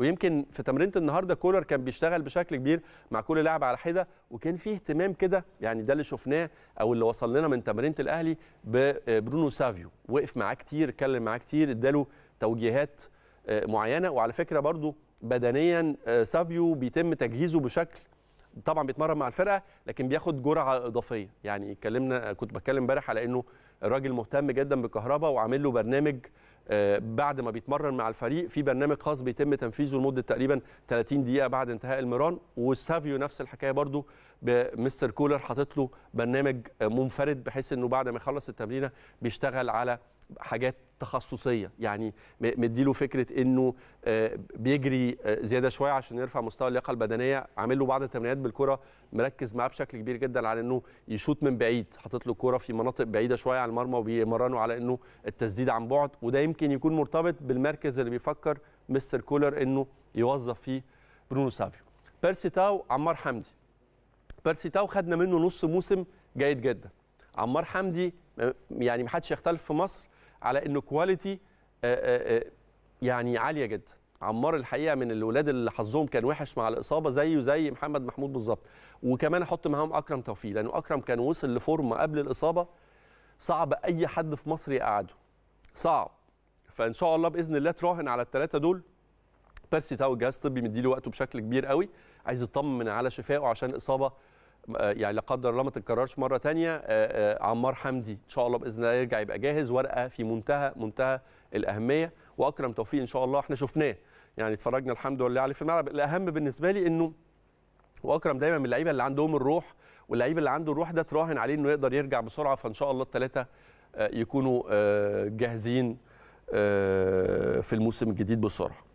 ويمكن في تمرينه النهارده كولر كان بيشتغل بشكل كبير مع كل لاعب على حده وكان فيه اهتمام كده يعني ده اللي شفناه او اللي وصل لنا من تمرينه الاهلي ببرونو آه، سافيو وقف معاه كتير اتكلم معاه كتير اداله توجيهات آه، معينه وعلى فكره برضو بدنيا آه، سافيو بيتم تجهيزه بشكل طبعا بيتمرن مع الفرقه لكن بياخد جرعه اضافيه يعني اتكلمنا كنت بتكلم امبارح على انه الراجل مهتم جدا بالكهرباء وعامل له برنامج آه، بعد ما بيتمرن مع الفريق في برنامج خاص بيتم تنفيذه لمده تقريبا 30 دقيقه بعد انتهاء المران وسافيو نفس الحكايه برده مستر كولر حاطط له برنامج منفرد بحيث انه بعد ما يخلص التمرينه بيشتغل على حاجات تخصصيه يعني مديله فكره انه آه، بيجري آه، زياده شويه عشان يرفع مستوى اللياقه البدنيه عامل له بعض التمرينات بالكره مركز معاه بشكل كبير جدا على انه يشوط من بعيد حاطط له كره في مناطق بعيده شويه عن المرمى وبيمرنه على انه التسديد عن بعد وده يمكن يكون مرتبط بالمركز اللي بيفكر مستر كولر انه يوظف فيه برونو سافيو بيرسي تاو عمار حمدي بيرسي تاو خدنا منه نص موسم جيد جدا عمار حمدي آه، يعني محدش يختلف في مصر على انه كواليتي آه، آه، آه، يعني عاليه جدا عمار الحقيقه من الولاد اللي حظهم كان وحش مع الاصابه زيه زي محمد محمود بالظبط وكمان احط معاهم اكرم توفيق لانه اكرم كان وصل لفورمه قبل الاصابه صعب اي حد في مصر يقعده صعب فان شاء الله باذن الله تراهن على الثلاثه دول بيرسي تاو الجهاز الطبي مديله وقته بشكل كبير قوي عايز يطمن على شفائه عشان اصابه آه، يعني لا قدر الله ما تتكررش مره ثانيه آه، آه، عمار حمدي ان شاء الله باذن الله يرجع يبقى جاهز ورقه في منتهى منتهى الاهميه واكرم توفيق ان شاء الله احنا شفناه يعني اتفرجنا الحمد لله عليه في الملعب الاهم بالنسبه لي انه واكرم دايما من اللعيبه اللي عندهم الروح واللعيب اللي عنده الروح ده تراهن عليه انه يقدر يرجع بسرعه فان شاء الله الثلاثه يكونوا جاهزين في الموسم الجديد بسرعه